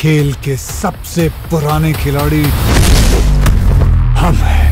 खेल के सबसे पुराने खिलाड़ी हम हैं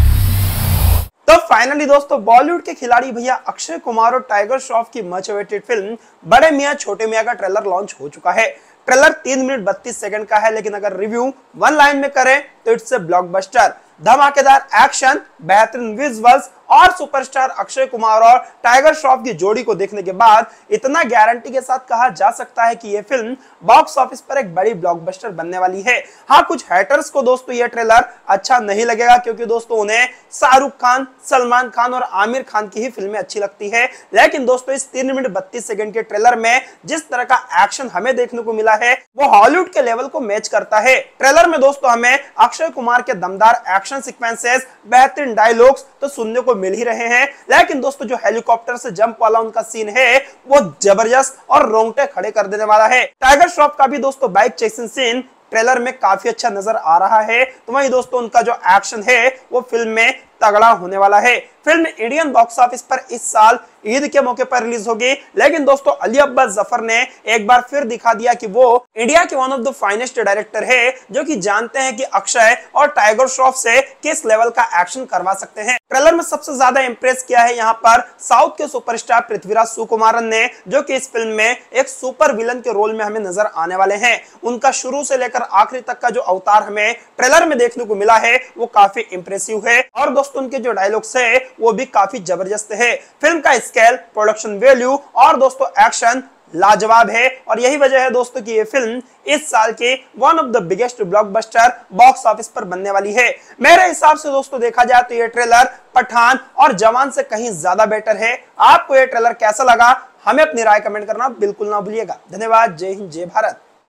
तो फाइनली दोस्तों बॉलीवुड के खिलाड़ी भैया अक्षय कुमार और टाइगर श्रॉफ की मच अवेटेड फिल्म बड़े मियाँ छोटे मियाँ का ट्रेलर लॉन्च हो चुका है ट्रेलर तीन मिनट बत्तीस सेकंड का है लेकिन अगर रिव्यू वन लाइन में करें तो इट्स ए ब्लॉकबस्टर धमाकेदार एक्शन बेहतरीन विजुअल्स और सुपरस्टार अक्षय कुमार और टाइगर श्रॉफ की जोड़ी को देखने के बाद इतना गारंटी के साथ कहा जा सकता है कि यह फिल्म बॉक्स ऑफिस पर एक बड़ी ब्लॉकबस्टर बनने वाली है हाँ कुछ हैटर्स को दोस्तों ये ट्रेलर अच्छा नहीं लगेगा क्योंकि दोस्तों उन्हें शाहरुख खान सलमान खान और आमिर खान की ही फिल्में अच्छी लगती है लेकिन दोस्तों इस तीन मिनट बत्तीस सेकंड के ट्रेलर में जिस तरह का एक्शन हमें देखने को मिला है वो हॉलीवुड के लेवल को मैच करता है ट्रेलर में दोस्तों हमें अक्षय कुमार के दमदार एक्शन सिक्वेंसेस बेहतरीन डायलॉग्स तो सुनने को मिल ही रहे हैं लेकिन दोस्तों जो हेलीकॉप्टर से जंप वाला उनका सीन है वो जबरदस्त और रोंगटे खड़े कर देने वाला है टाइगर श्रॉफ का भी दोस्तों बाइक चेसिंग सीन ट्रेलर में काफी अच्छा नजर आ रहा है तो वही दोस्तों उनका जो एक्शन है वो फिल्म में तगड़ा होने वाला है फिल्म इंडियन बॉक्स ऑफिस पर इस साल ईद के मौके पर रिलीज होगी लेकिन दोस्तों अली अब्बास जफर ने एक बार फिर दिखा दिया कि वो इंडिया के one of the finest director है जो कि जानते हैं कि अक्षय और टाइगर श्रॉफ से किस लेवल का एक्शन करवा सकते हैं ट्रेलर में सबसे ज्यादा इम्प्रेस किया है यहाँ पर साउथ के सुपरस्टार पृथ्वीराज सुकुमारन ने जो की इस फिल्म में एक सुपर विलन के रोल में हमें नजर आने वाले है उनका शुरू से लेकर आखिरी तक का जो अवतार हमें ट्रेलर में देखने को मिला है वो काफी इंप्रेसिव है और दोस्तों ऑलमोस्ट उनके जो डायलॉग्स है वो भी काफी जबरदस्त है फिल्म का स्केल प्रोडक्शन वैल्यू और दोस्तों एक्शन लाजवाब है और यही वजह है दोस्तों कि ये फिल्म इस साल के one of the biggest blockbuster box office पर बनने वाली है मेरे हिसाब से दोस्तों देखा जाए तो ये ट्रेलर पठान और जवान से कहीं ज्यादा बेटर है आपको ये ट्रेलर कैसा लगा हमें अपनी राय कमेंट करना बिल्कुल ना भूलिएगा धन्यवाद जय हिंद जय भारत